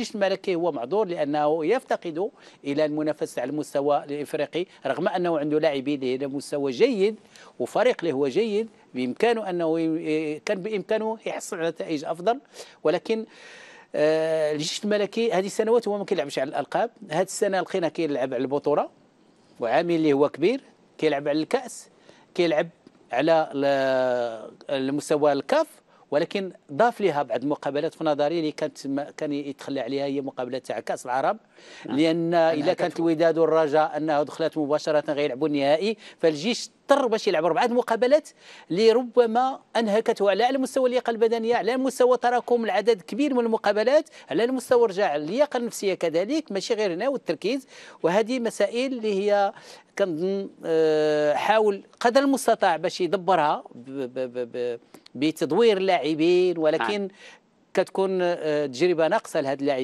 الجيش الملكي هو معذور لانه يفتقد الى المنافسه على المستوى الافريقي رغم انه عنده لاعبين لمستوى جيد وفريق اللي هو جيد بامكانه انه كان بامكانه يحصل على نتائج افضل ولكن آه، الجيش الملكي هذه السنوات هو ما كيلعبش على الالقاب هذه السنه لقينا كيلعب على البطوله وعامل اللي هو كبير كيلعب على الكاس كيلعب على المستوى الكاف ولكن ضاف لها بعض المقابلات في نظري اللي كانت كان يتخلى عليها هي مقابله تاع كاس العرب نعم. لان الا كانت الوداد والرجاء انه دخلت مباشره يلعبوا النهائي فالجيش اضطر باش يلعب اربعه مقابلات اللي ربما انهكته على المستوى اللياقه البدنيه على المستوى تراكم العدد كبير من المقابلات على المستوى رجع اللياقه النفسيه كذلك ماشي غير هنا والتركيز وهذه مسائل اللي هي كنظن آه، حاول قدر المستطاع باش يدبرها بتدوير اللاعبين ولكن نعم. كتكون آه، تجربه ناقصه لهاد اللاعبين